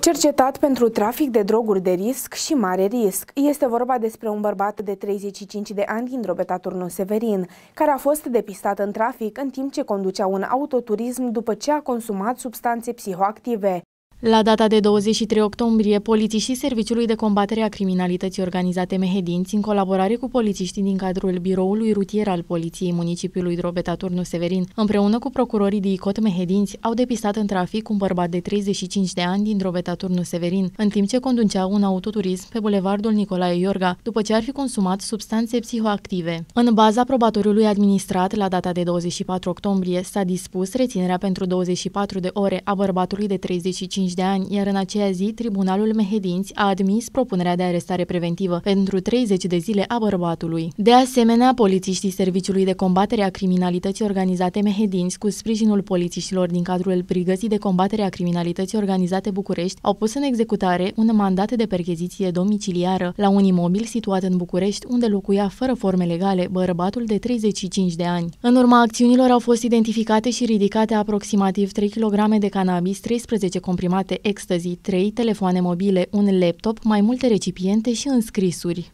Cercetat pentru trafic de droguri de risc și mare risc. Este vorba despre un bărbat de 35 de ani din Drobeta Turnu Severin, care a fost depistat în trafic în timp ce conducea un autoturism după ce a consumat substanțe psihoactive. La data de 23 octombrie, polițiștii Serviciului de Combatere a Criminalității Organizate Mehedinți, în colaborare cu polițiștii din cadrul Biroului Rutier al Poliției Municipiului Drobeta Turnu Severin, împreună cu procurorii de ICOT Mehedinți, au depistat în trafic un bărbat de 35 de ani din Drobeta Turnu Severin, în timp ce conducea un autoturism pe bulevardul Nicolae Iorga, după ce ar fi consumat substanțe psihoactive. În baza probatoriului administrat, la data de 24 octombrie, s-a dispus reținerea pentru 24 de ore a bărbatului de 35 25 de ani, iar în aceea zi, Tribunalul Mehedinți a admis propunerea de arestare preventivă pentru 30 de zile a bărbatului. De asemenea, polițiștii Serviciului de Combatere a Criminalității Organizate Mehedinți, cu sprijinul polițiștilor din cadrul Brigății de Combatere a Criminalității Organizate București, au pus în executare un mandat de percheziție domiciliară la un imobil situat în București, unde locuia fără forme legale bărbatul de 35 de ani. În urma acțiunilor au fost identificate și ridicate aproximativ 3 kg de cannabis, 13 comprimate aromate ecstasy, trei telefoane mobile, un laptop, mai multe recipiente și înscrisuri.